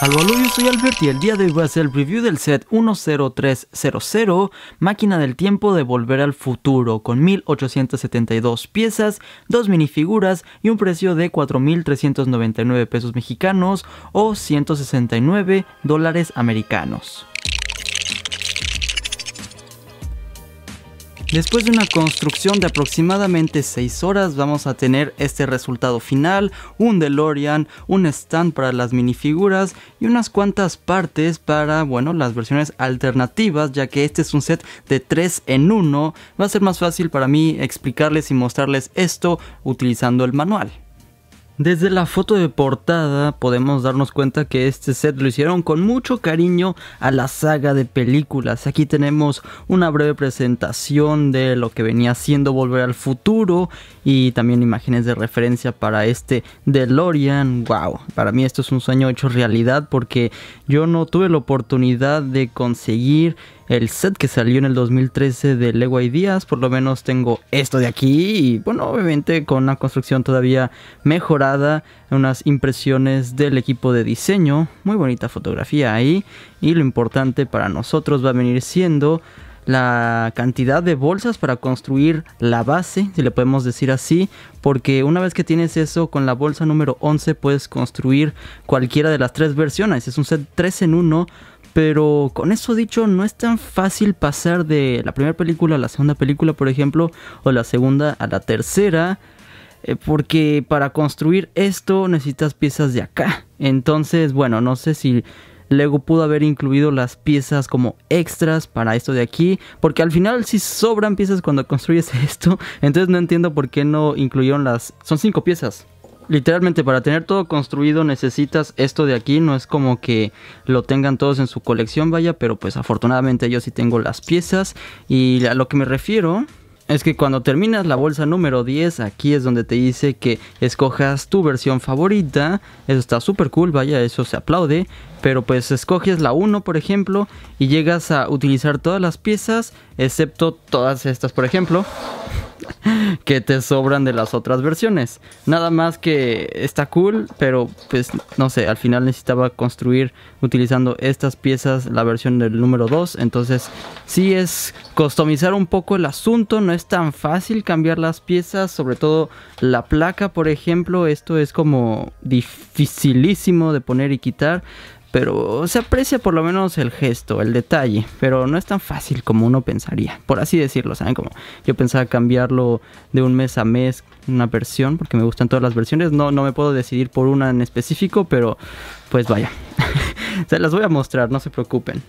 Saludos, yo soy Albert y el día de hoy voy a hacer el preview del set 10300, máquina del tiempo de volver al futuro, con 1872 piezas, dos minifiguras y un precio de 4.399 pesos mexicanos o 169 dólares americanos. Después de una construcción de aproximadamente 6 horas vamos a tener este resultado final, un DeLorean, un stand para las minifiguras y unas cuantas partes para, bueno, las versiones alternativas, ya que este es un set de 3 en 1, va a ser más fácil para mí explicarles y mostrarles esto utilizando el manual. Desde la foto de portada podemos darnos cuenta que este set lo hicieron con mucho cariño a la saga de películas. Aquí tenemos una breve presentación de lo que venía siendo Volver al Futuro y también imágenes de referencia para este DeLorean. Wow, para mí esto es un sueño hecho realidad porque yo no tuve la oportunidad de conseguir el set que salió en el 2013 de Lego Ideas. Por lo menos tengo esto de aquí. Y bueno, obviamente con una construcción todavía mejorada. Unas impresiones del equipo de diseño. Muy bonita fotografía ahí. Y lo importante para nosotros va a venir siendo la cantidad de bolsas para construir la base, si le podemos decir así, porque una vez que tienes eso con la bolsa número 11 puedes construir cualquiera de las tres versiones, es un set 3 en 1 pero con eso dicho, no es tan fácil pasar de la primera película a la segunda película, por ejemplo, o la segunda a la tercera, eh, porque para construir esto necesitas piezas de acá. Entonces, bueno, no sé si Lego pudo haber incluido las piezas como extras para esto de aquí, porque al final si sobran piezas cuando construyes esto, entonces no entiendo por qué no incluyeron las... Son cinco piezas, literalmente para tener todo construido necesitas esto de aquí, no es como que lo tengan todos en su colección, vaya, pero pues afortunadamente yo sí tengo las piezas y a lo que me refiero es que cuando terminas la bolsa número 10, aquí es donde te dice que escojas tu versión favorita. Eso está súper cool, vaya, eso se aplaude. Pero pues escoges la 1, por ejemplo, y llegas a utilizar todas las piezas, excepto todas estas, por ejemplo. que te sobran de las otras versiones. Nada más que está cool, pero pues no sé, al final necesitaba construir utilizando estas piezas la versión del número 2. Entonces sí es customizar un poco el asunto, no es tan fácil cambiar las piezas, sobre todo la placa, por ejemplo. Esto es como dificilísimo de poner y quitar pero se aprecia por lo menos el gesto, el detalle, pero no es tan fácil como uno pensaría, por así decirlo, ¿saben? Como yo pensaba cambiarlo de un mes a mes, una versión, porque me gustan todas las versiones, no, no me puedo decidir por una en específico, pero pues vaya, se las voy a mostrar, no se preocupen.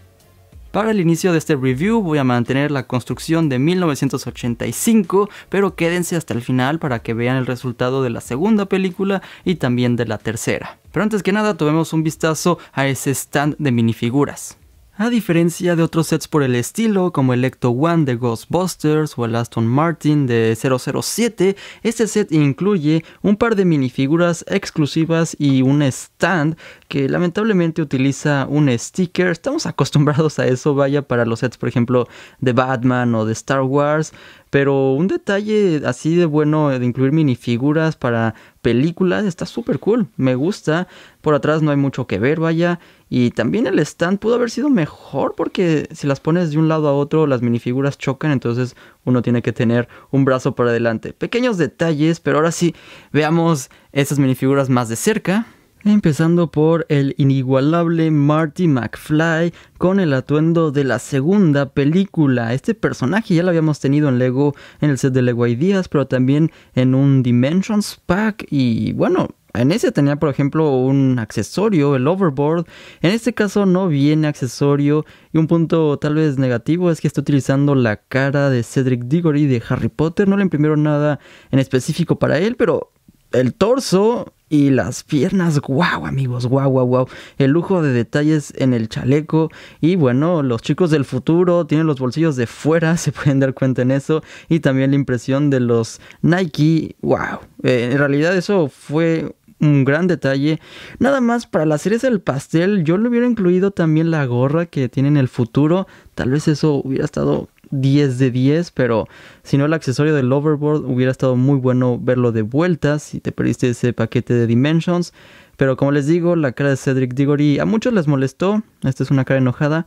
Para el inicio de este review voy a mantener la construcción de 1985, pero quédense hasta el final para que vean el resultado de la segunda película y también de la tercera. Pero antes que nada tomemos un vistazo a ese stand de minifiguras a diferencia de otros sets por el estilo, como el Ecto One de Ghostbusters o el Aston Martin de 007, este set incluye un par de minifiguras exclusivas y un stand que lamentablemente utiliza un sticker. Estamos acostumbrados a eso, vaya, para los sets, por ejemplo, de Batman o de Star Wars. Pero un detalle así de bueno de incluir minifiguras para películas está súper cool. Me gusta. Por atrás no hay mucho que ver, vaya. Y también el stand pudo haber sido mejor porque si las pones de un lado a otro, las minifiguras chocan, entonces uno tiene que tener un brazo para adelante. Pequeños detalles, pero ahora sí, veamos estas minifiguras más de cerca. Empezando por el inigualable Marty McFly con el atuendo de la segunda película. Este personaje ya lo habíamos tenido en Lego, en el set de Lego Ideas, pero también en un Dimensions Pack y bueno, en ese tenía, por ejemplo, un accesorio, el overboard. En este caso no viene accesorio. Y un punto tal vez negativo es que está utilizando la cara de Cedric Diggory de Harry Potter. No le imprimieron nada en específico para él, pero el torso y las piernas, guau amigos, guau, guau, guau. El lujo de detalles en el chaleco y bueno, los chicos del futuro tienen los bolsillos de fuera, se pueden dar cuenta en eso y también la impresión de los Nike, wow. Eh, en realidad eso fue un gran detalle. Nada más para la series del pastel, yo le hubiera incluido también la gorra que tiene en el futuro. Tal vez eso hubiera estado 10 de 10, pero si no el accesorio del Overboard hubiera estado muy bueno verlo de vuelta si te perdiste ese paquete de Dimensions. Pero como les digo, la cara de Cedric Diggory a muchos les molestó. Esta es una cara enojada.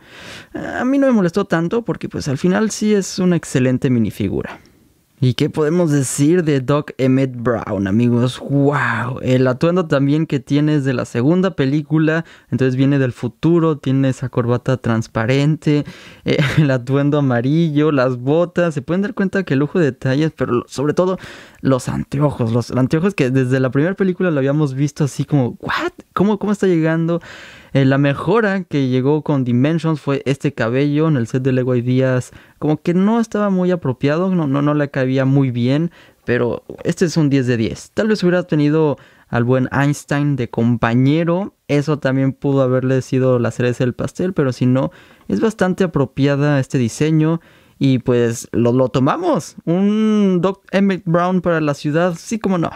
A mí no me molestó tanto porque pues al final sí es una excelente minifigura. ¿Y qué podemos decir de Doc Emmett Brown, amigos? ¡Wow! El atuendo también que tiene es de la segunda película, entonces viene del futuro, tiene esa corbata transparente, eh, el atuendo amarillo, las botas, se pueden dar cuenta que el lujo de detalles, pero sobre todo los anteojos, los anteojos que desde la primera película lo habíamos visto así como, ¿what? ¿Cómo, cómo está llegando? Eh, la mejora que llegó con Dimensions fue este cabello en el set de Lego Ideas. Como que no estaba muy apropiado, no, no, no le cabía muy bien. Pero este es un 10 de 10. Tal vez hubiera tenido al buen Einstein de compañero. Eso también pudo haberle sido la cereza del pastel, pero si no, es bastante apropiada este diseño. Y pues lo, lo tomamos. Un Doc Emmett Brown para la ciudad, sí como no.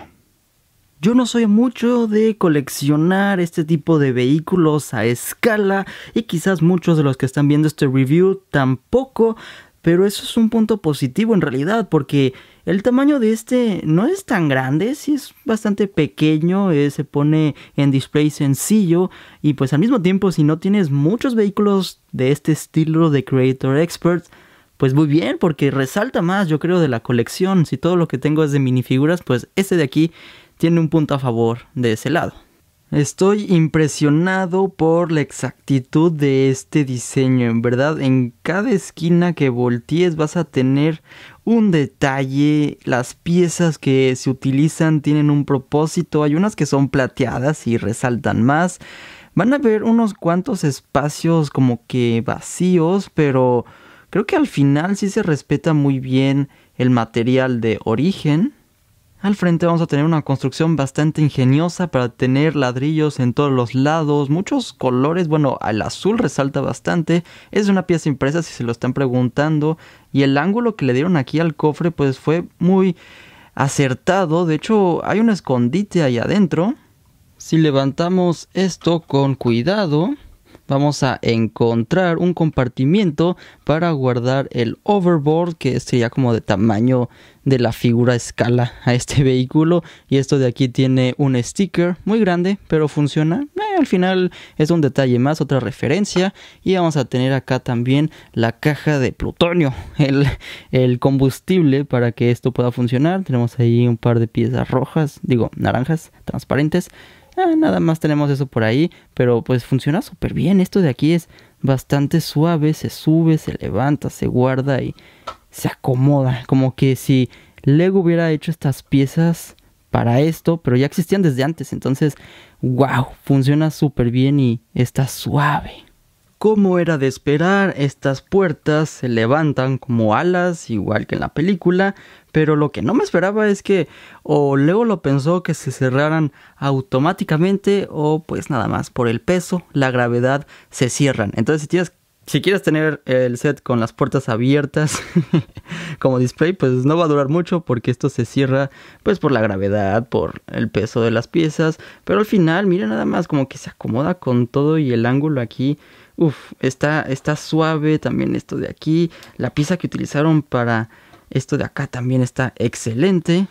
Yo no soy mucho de coleccionar este tipo de vehículos a escala y quizás muchos de los que están viendo este review tampoco, pero eso es un punto positivo en realidad porque el tamaño de este no es tan grande, Si es bastante pequeño, eh, se pone en display sencillo y pues al mismo tiempo si no tienes muchos vehículos de este estilo de Creator Experts, pues muy bien, porque resalta más, yo creo, de la colección. Si todo lo que tengo es de minifiguras, pues este de aquí tiene un punto a favor de ese lado. Estoy impresionado por la exactitud de este diseño, en verdad, en cada esquina que voltees vas a tener un detalle, las piezas que se utilizan tienen un propósito, hay unas que son plateadas y resaltan más, van a ver unos cuantos espacios como que vacíos, pero creo que al final sí se respeta muy bien el material de origen al frente vamos a tener una construcción bastante ingeniosa para tener ladrillos en todos los lados, muchos colores, bueno, el azul resalta bastante, es una pieza impresa si se lo están preguntando, y el ángulo que le dieron aquí al cofre pues fue muy acertado, de hecho hay un escondite ahí adentro. Si levantamos esto con cuidado, vamos a encontrar un compartimiento para guardar el overboard que sería este como de tamaño de la figura escala a este vehículo y esto de aquí tiene un sticker muy grande pero funciona eh, al final es un detalle más otra referencia y vamos a tener acá también la caja de plutonio el, el combustible para que esto pueda funcionar tenemos ahí un par de piezas rojas digo naranjas transparentes Ah, nada más tenemos eso por ahí, pero pues funciona súper bien. Esto de aquí es bastante suave, se sube, se levanta, se guarda y se acomoda. Como que si Lego hubiera hecho estas piezas para esto, pero ya existían desde antes, entonces, wow, funciona súper bien y está suave. Como era de esperar, estas puertas se levantan como alas, igual que en la película, pero lo que no me esperaba es que o luego lo pensó que se cerraran automáticamente o pues nada más por el peso, la gravedad, se cierran. Entonces si tienes si quieres tener el set con las puertas abiertas como display, pues no va a durar mucho porque esto se cierra pues por la gravedad, por el peso de las piezas, pero al final, mira nada más como que se acomoda con todo y el ángulo aquí Uf, está, está suave también esto de aquí. La pieza que utilizaron para esto de acá también está excelente.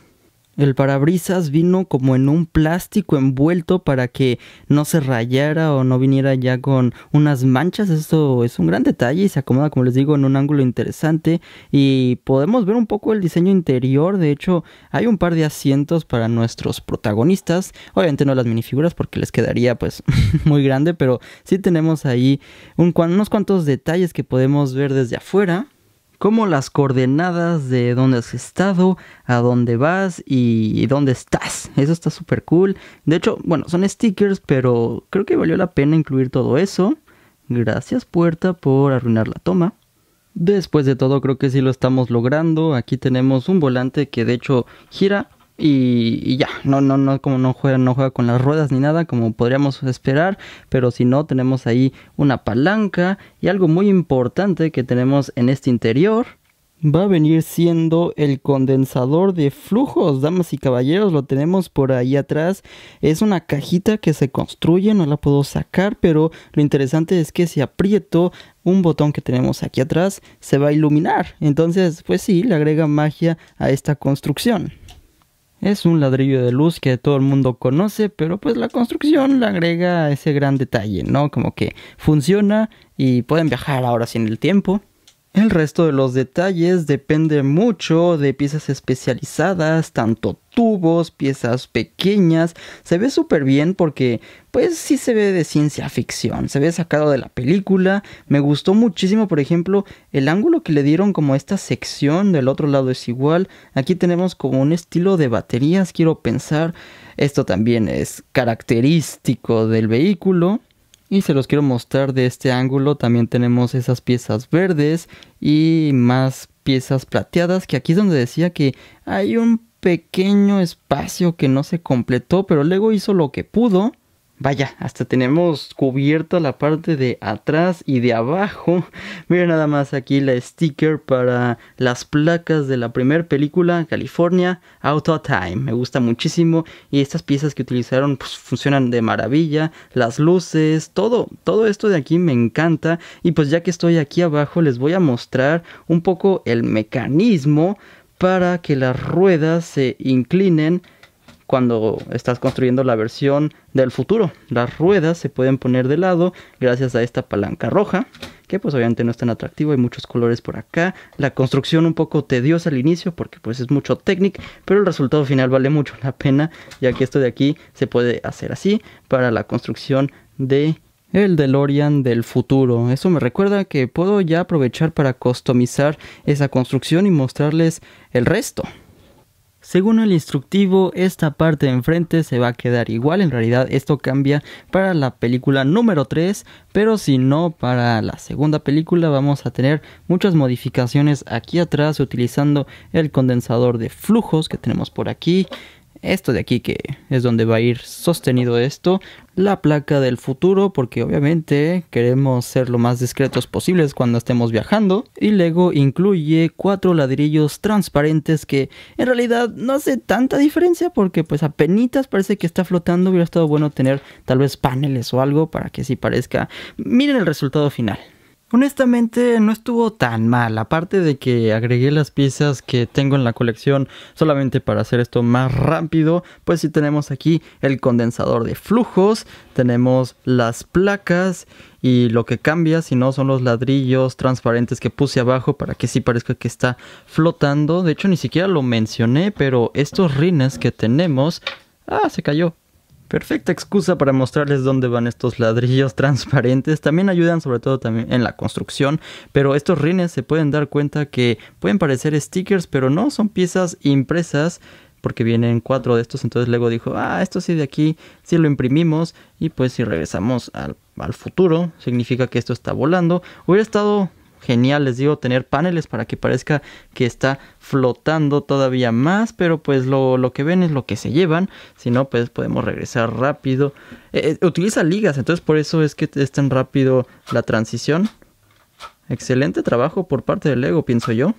El parabrisas vino como en un plástico envuelto para que no se rayara o no viniera ya con unas manchas. Esto es un gran detalle y se acomoda, como les digo, en un ángulo interesante. Y podemos ver un poco el diseño interior. De hecho, hay un par de asientos para nuestros protagonistas. Obviamente no las minifiguras porque les quedaría pues muy grande, pero sí tenemos ahí unos cuantos detalles que podemos ver desde afuera como las coordenadas de dónde has estado, a dónde vas y dónde estás. Eso está súper cool. De hecho, bueno, son stickers, pero creo que valió la pena incluir todo eso. Gracias puerta por arruinar la toma. Después de todo creo que sí lo estamos logrando. Aquí tenemos un volante que de hecho gira y, ya, no, no, no, como no juega, no juega con las ruedas ni nada, como podríamos esperar, pero si no, tenemos ahí una palanca y algo muy importante que tenemos en este interior. Va a venir siendo el condensador de flujos, damas y caballeros, lo tenemos por ahí atrás. Es una cajita que se construye, no la puedo sacar, pero lo interesante es que si aprieto un botón que tenemos aquí atrás, se va a iluminar. Entonces, pues sí, le agrega magia a esta construcción. Es un ladrillo de luz que todo el mundo conoce, pero pues la construcción le agrega ese gran detalle, ¿no? Como que funciona y pueden viajar ahora sin el tiempo. El resto de los detalles depende mucho de piezas especializadas, tanto tubos, piezas pequeñas. Se ve súper bien porque pues sí se ve de ciencia ficción, se ve sacado de la película. Me gustó muchísimo, por ejemplo, el ángulo que le dieron como esta sección, del otro lado es igual. Aquí tenemos como un estilo de baterías, quiero pensar. Esto también es característico del vehículo y se los quiero mostrar de este ángulo. También tenemos esas piezas verdes y más piezas plateadas que aquí es donde decía que hay un pequeño espacio que no se completó, pero luego hizo lo que pudo Vaya, hasta tenemos cubierta la parte de atrás y de abajo. Mira nada más aquí la sticker para las placas de la primera película, California Auto Time. Me gusta muchísimo y estas piezas que utilizaron pues, funcionan de maravilla. Las luces, todo, todo esto de aquí me encanta. Y pues ya que estoy aquí abajo les voy a mostrar un poco el mecanismo para que las ruedas se inclinen cuando estás construyendo la versión del futuro. Las ruedas se pueden poner de lado gracias a esta palanca roja, que pues obviamente no es tan atractivo, hay muchos colores por acá. La construcción un poco tediosa al inicio porque pues es mucho técnico, pero el resultado final vale mucho la pena, ya que esto de aquí se puede hacer así para la construcción de el DeLorean del futuro. Eso me recuerda que puedo ya aprovechar para customizar esa construcción y mostrarles el resto. Según el instructivo, esta parte de enfrente se va a quedar igual, en realidad esto cambia para la película número 3, pero si no, para la segunda película vamos a tener muchas modificaciones aquí atrás utilizando el condensador de flujos que tenemos por aquí, esto de aquí que es donde va a ir sostenido esto, la placa del futuro porque obviamente queremos ser lo más discretos posibles cuando estemos viajando y luego incluye cuatro ladrillos transparentes que en realidad no hace tanta diferencia porque pues apenas parece que está flotando, hubiera estado bueno tener tal vez paneles o algo para que sí parezca, miren el resultado final. Honestamente no estuvo tan mal, aparte de que agregué las piezas que tengo en la colección solamente para hacer esto más rápido, pues sí tenemos aquí el condensador de flujos, tenemos las placas y lo que cambia si no son los ladrillos transparentes que puse abajo para que sí parezca que está flotando, de hecho ni siquiera lo mencioné, pero estos rines que tenemos... Ah, se cayó. Perfecta excusa para mostrarles dónde van estos ladrillos transparentes. También ayudan sobre todo también en la construcción, pero estos rines se pueden dar cuenta que pueden parecer stickers, pero no son piezas impresas porque vienen cuatro de estos, entonces Lego dijo, ah, esto sí de aquí, si lo imprimimos y pues si regresamos al, al futuro, significa que esto está volando. Hubiera estado genial, les digo, tener paneles para que parezca que está flotando todavía más, pero pues lo, que ven es lo que se llevan, si no, pues podemos regresar rápido. Eh, eh, utiliza ligas, entonces por eso es que es tan rápido la transición. Excelente trabajo por parte del Lego, pienso yo.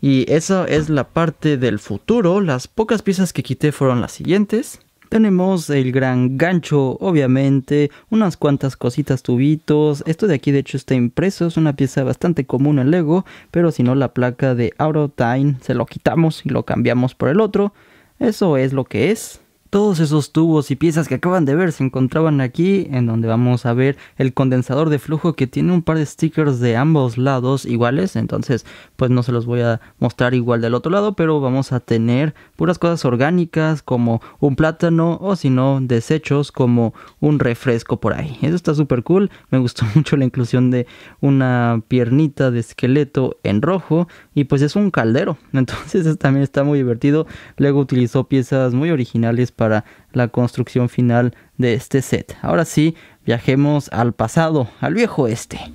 Y esa es la parte del futuro. Las pocas piezas que quité fueron las siguientes. Tenemos el gran gancho, obviamente, unas cuantas cositas tubitos. Esto de aquí de hecho está impreso, es una pieza bastante común en Lego, pero si no la placa de Out Time se lo quitamos y lo cambiamos por el otro. Eso es lo que es. Todos esos tubos y piezas que acaban de ver se encontraban aquí, en donde vamos a ver el condensador de flujo que tiene un par de stickers de ambos lados iguales, entonces pues no se los voy a mostrar igual del otro lado, pero vamos a tener puras cosas orgánicas como un plátano o si no desechos como un refresco por ahí. Eso está súper cool, me gustó mucho la inclusión de una piernita de esqueleto en rojo y pues es un caldero, entonces también está muy divertido. Luego utilizó piezas muy originales para la construcción final de este set. Ahora sí, viajemos al pasado, al viejo este.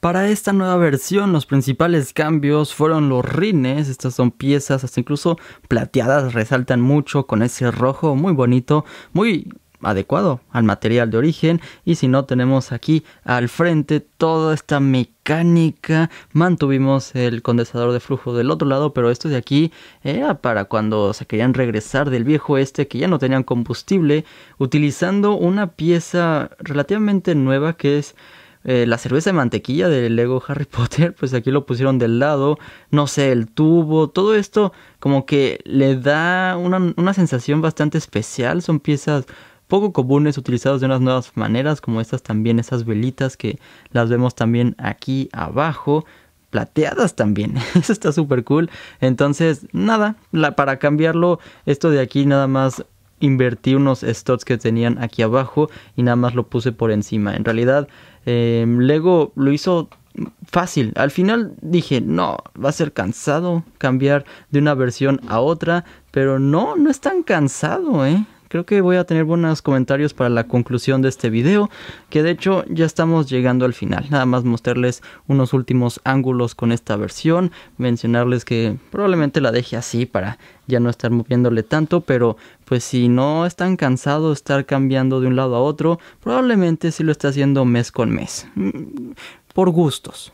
Para esta nueva versión los principales cambios fueron los rines, estas son piezas hasta incluso plateadas, resaltan mucho con ese rojo muy bonito, muy adecuado al material de origen y si no tenemos aquí al frente toda esta mecánica mantuvimos el condensador de flujo del otro lado pero esto de aquí era para cuando se querían regresar del viejo este que ya no tenían combustible utilizando una pieza relativamente nueva que es eh, la cerveza de mantequilla del Lego Harry Potter, pues aquí lo pusieron del lado, no sé, el tubo, todo esto como que le da una, una sensación bastante especial, son piezas poco comunes utilizados de unas nuevas maneras como estas también, esas velitas que las vemos también aquí abajo plateadas también. Eso está súper cool. Entonces, nada, la, para cambiarlo, esto de aquí nada más invertí unos stots que tenían aquí abajo y nada más lo puse por encima. En realidad, eh, Lego lo hizo fácil. Al final dije, no, va a ser cansado cambiar de una versión a otra, pero no, no es tan cansado, ¿eh? creo que voy a tener buenos comentarios para la conclusión de este video, que de hecho ya estamos llegando al final. Nada más mostrarles unos últimos ángulos con esta versión, mencionarles que probablemente la deje así para ya no estar moviéndole tanto, pero pues si no están cansados de estar cambiando de un lado a otro, probablemente sí lo está haciendo mes con mes. Mm, por gustos.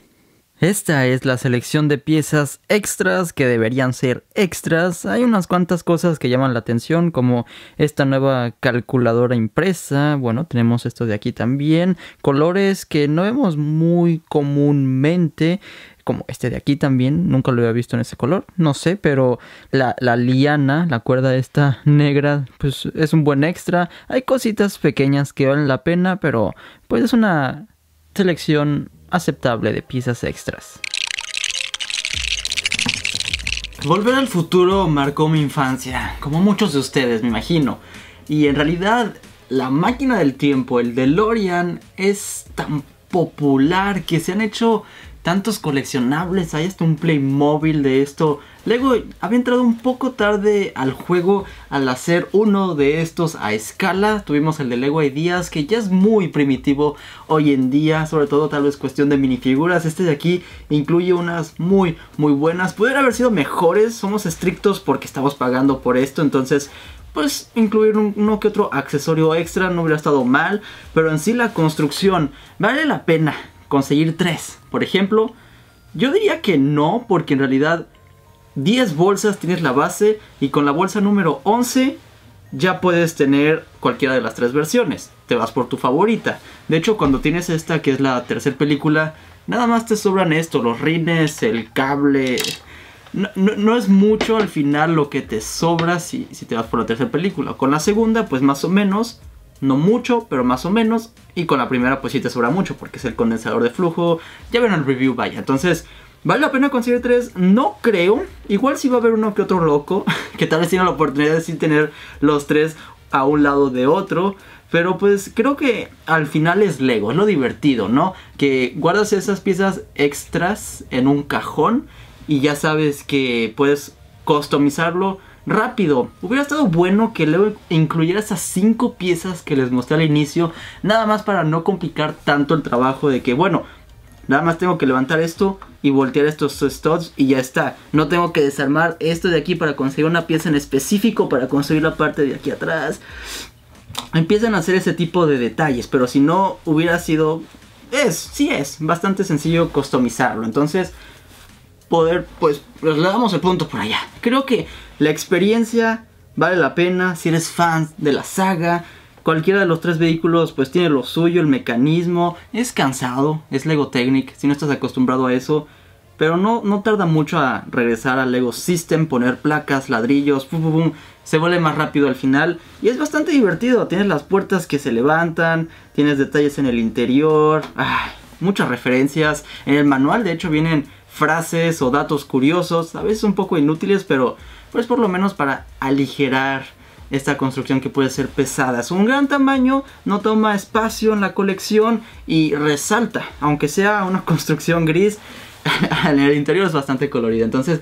Esta es la selección de piezas extras que deberían ser extras. Hay unas cuantas cosas que llaman la atención, como esta nueva calculadora impresa. Bueno, tenemos esto de aquí también. Colores que no vemos muy comúnmente como este de aquí también, nunca lo había visto en ese color, no sé, pero la, liana, la cuerda esta negra, pues es un buen extra. Hay cositas pequeñas que valen la pena, pero pues es una selección aceptable de piezas extras. Volver al futuro marcó mi infancia, como muchos de ustedes me imagino. Y en realidad, la máquina del tiempo, el DeLorean, es tan popular, que se han hecho tantos coleccionables, hay hasta un Playmobil de esto. Lego había entrado un poco tarde al juego al hacer uno de estos a escala. Tuvimos el de Lego Ideas que ya es muy primitivo hoy en día, sobre todo tal vez cuestión de minifiguras. Este de aquí incluye unas muy muy buenas. Pudieron haber sido mejores, somos estrictos porque estamos pagando por esto, entonces pues incluir un, uno que otro accesorio extra no hubiera estado mal, pero en sí la construcción vale la pena conseguir tres, por ejemplo. Yo diría que no, porque en realidad 10 bolsas tienes la base y con la bolsa número 11 ya puedes tener cualquiera de las tres versiones. Te vas por tu favorita. De hecho, cuando tienes esta, que es la tercera película, nada más te sobran esto, los rines, el cable, no, es mucho al final lo que te sobra si, si te vas por la tercera película. Con la segunda, pues más o menos. No mucho, pero más o menos. Y con la primera, pues sí te sobra mucho, porque es el condensador de flujo. Ya ven el review, vaya. Entonces, ¿vale la pena conseguir tres? No creo. Igual sí va a haber uno que otro loco, que tal vez tiene la oportunidad de sí tener los tres a un lado de otro. Pero pues creo que al final es Lego, es lo divertido, ¿no? Que guardas esas piezas extras en un cajón y ya sabes que puedes customizarlo rápido. Hubiera estado bueno que luego incluyera esas 5 piezas que les mostré al inicio, nada más para no complicar tanto el trabajo de que, bueno, nada más tengo que levantar esto y voltear estos studs y ya está. No tengo que desarmar esto de aquí para conseguir una pieza en específico, para conseguir la parte de aquí atrás. Empiezan a hacer ese tipo de detalles, pero si no hubiera sido... Es, sí es, bastante sencillo customizarlo. Entonces, poder, pues, damos el punto por allá. Creo que la experiencia vale la pena si eres fan de la saga. Cualquiera de los tres vehículos pues tiene lo suyo, el mecanismo, es cansado, es Lego Technic, si no estás acostumbrado a eso, pero no, no tarda mucho a regresar al Lego System, poner placas, ladrillos, pum, pum, se vuelve más rápido al final y es bastante divertido, tienes las puertas que se levantan, tienes detalles en el interior, muchas referencias, en el manual de hecho vienen frases o datos curiosos, a veces un poco inútiles, pero pues por lo menos para aligerar esta construcción que puede ser pesada. es un gran tamaño no toma espacio en la colección y resalta, aunque sea una construcción gris, en el interior es bastante colorido. Entonces,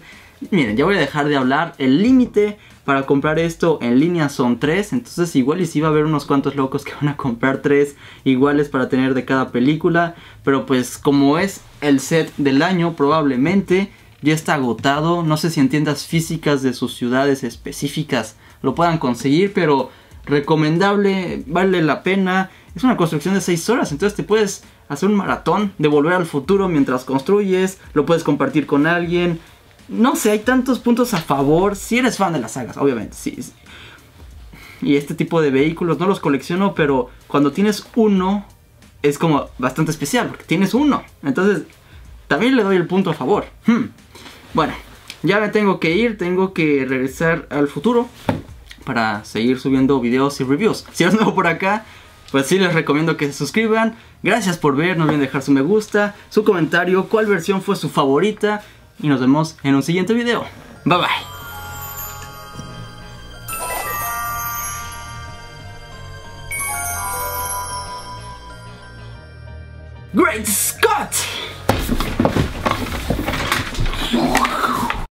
miren, ya voy a dejar de hablar. El límite para comprar esto en línea son 3. Entonces igual y si va a haber unos cuantos locos que van a comprar tres iguales para tener de cada película. Pero pues como es el set del año probablemente ya está agotado. No sé si en tiendas físicas de sus ciudades específicas lo puedan conseguir. Pero recomendable, vale la pena es una construcción de 6 horas, entonces te puedes hacer un maratón de volver al futuro mientras construyes, lo puedes compartir con alguien. No sé, hay tantos puntos a favor si eres fan de las sagas, obviamente. Sí, Y este tipo de vehículos no los colecciono, pero cuando tienes uno es como bastante especial porque tienes uno. Entonces, también le doy el punto a favor. Hmm. Bueno, ya me tengo que ir, tengo que regresar al futuro para seguir subiendo videos y reviews. Si eres nuevo por acá, pues sí les recomiendo que se suscriban. Gracias por ver, no olviden dejar su me gusta, su comentario, cuál versión fue su favorita y nos vemos en un siguiente video. Bye bye. Great